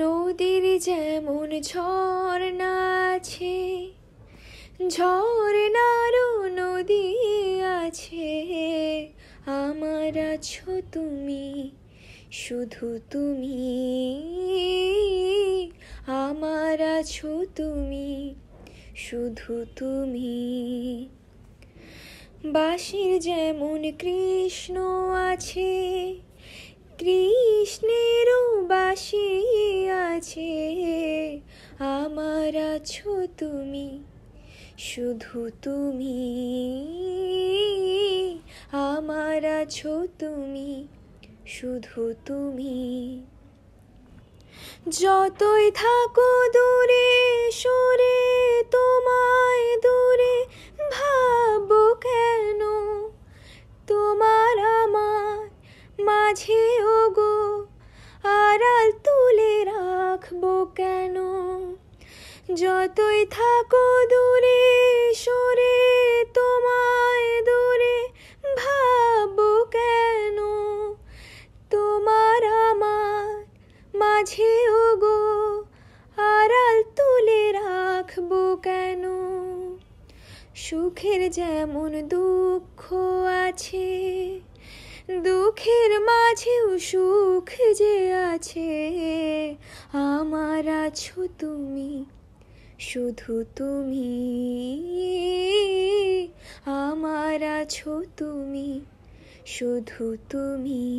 নদীর যেমন ঝর্ণা আছে ঝর্ণারও নদী আছে আমার আছো তুমি শুধু তুমি আমার আছো তুমি শুধু তুমি বাঁশির যেমন কৃষ্ণ আছে কৃষ্ণেরও আছো তুমি শুধু তুমি আমার আছো তুমি শুধু তুমি যতই থাকো দূরে সরে তোমায় দূরে ভাব কেন তোমার আমার মাঝে ওগো আড়াল তুলে রাখবো কেন যতই থাকো দূরে সরে তোমায় দূরে ভাবো কেন তোমার আমার ও গো আড়াল তুলে রাখবো কেন সুখের যেমন দুঃখ আছে দুঃখের মাঝেও সুখ যে আছে আমার আছো তুমি শুধু তুমি আমার আছো তুমি শুধু তুমি